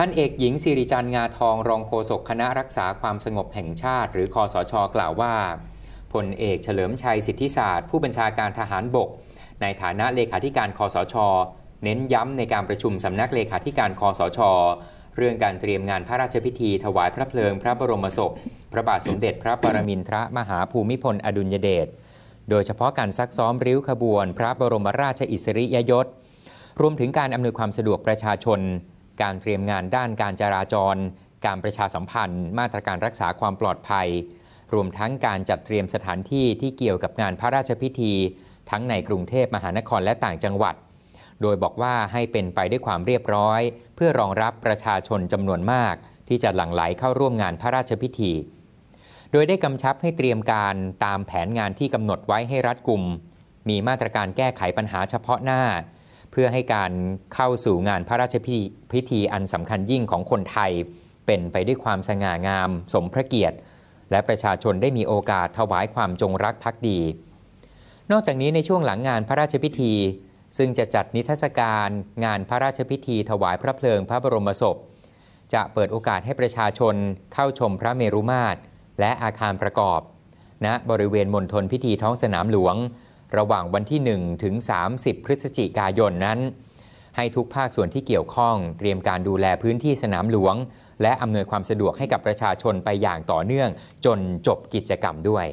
พันเอกหญิงสิริจันงาทองรองโฆษกคณะรักษาความสงบแห่งชาติหรือคอสชกล่าวว่าพลเอกเฉลิมชัยสิทธิศาสตร์ผู้บัญชาการทหารบก ในฐานะเลขาธิการคอสช เน้นย้ำในการประชุมสำนักเลขาธิการคอสช เรื่องการเตรียมงานพระราชพิธีถวายพระเพลิงพระบรมศพพระบาทสมเด็จพระปรมินทรมหาภูมิพลอดุลยเดชโดยเฉพาะการซักซ้อมริ้วขบวน พระบรมราชอิสริยยศรวมถึงการอำนวยความสะดวกประชาชนการเตรียมงานด้านการจราจร การประชาสัมพันธ์ มาตรการรักษาความปลอดภัย รวมทั้งการจัดเตรียมสถานที่ที่เกี่ยวกับงานพระราชพิธี ทั้งในกรุงเทพมหานครและต่างจังหวัด โดยบอกว่าให้เป็นไปด้วยความเรียบร้อย เพื่อรองรับประชาชนจำนวนมาก ที่จะหลั่งไหลเข้าร่วมงานพระราชพิธี โดยได้กำชับให้เตรียมการตามแผนงานที่กำหนดไว้ให้รัดกุมมีมาตรการแก้ไขปัญหาเฉพาะหน้าเพื่อให้การเข้าสู่งานพระราชพิธีอันสำคัญยิ่งของคนไทย เป็นไปด้วยความสง่างามสมพระเกียรติ และประชาชนได้มีโอกาสถวายความจงรักภักดี นอกจากนี้ในช่วงหลังงานพระราชพิธี ซึ่งจะจัดนิทรรศการ งานพระราชพิธีถวายพระเพลิงพระบรมศพจะเปิดโอกาสให้ประชาชน เข้าชมพระเมรุมาตรและอาคารประกอบณนะบริเวณมณฑลพิธีท้องสนามหลวงระหว่างวันที่ 1 ถึง 30 พฤศจิกายนนั้น ให้ทุกภาคส่วนที่เกี่ยวข้อง เตรียมการดูแลพื้นที่สนามหลวง และอำนวยความสะดวกให้กับประชาชนไปอย่างต่อเนื่อง จนจบกิจกรรมด้วย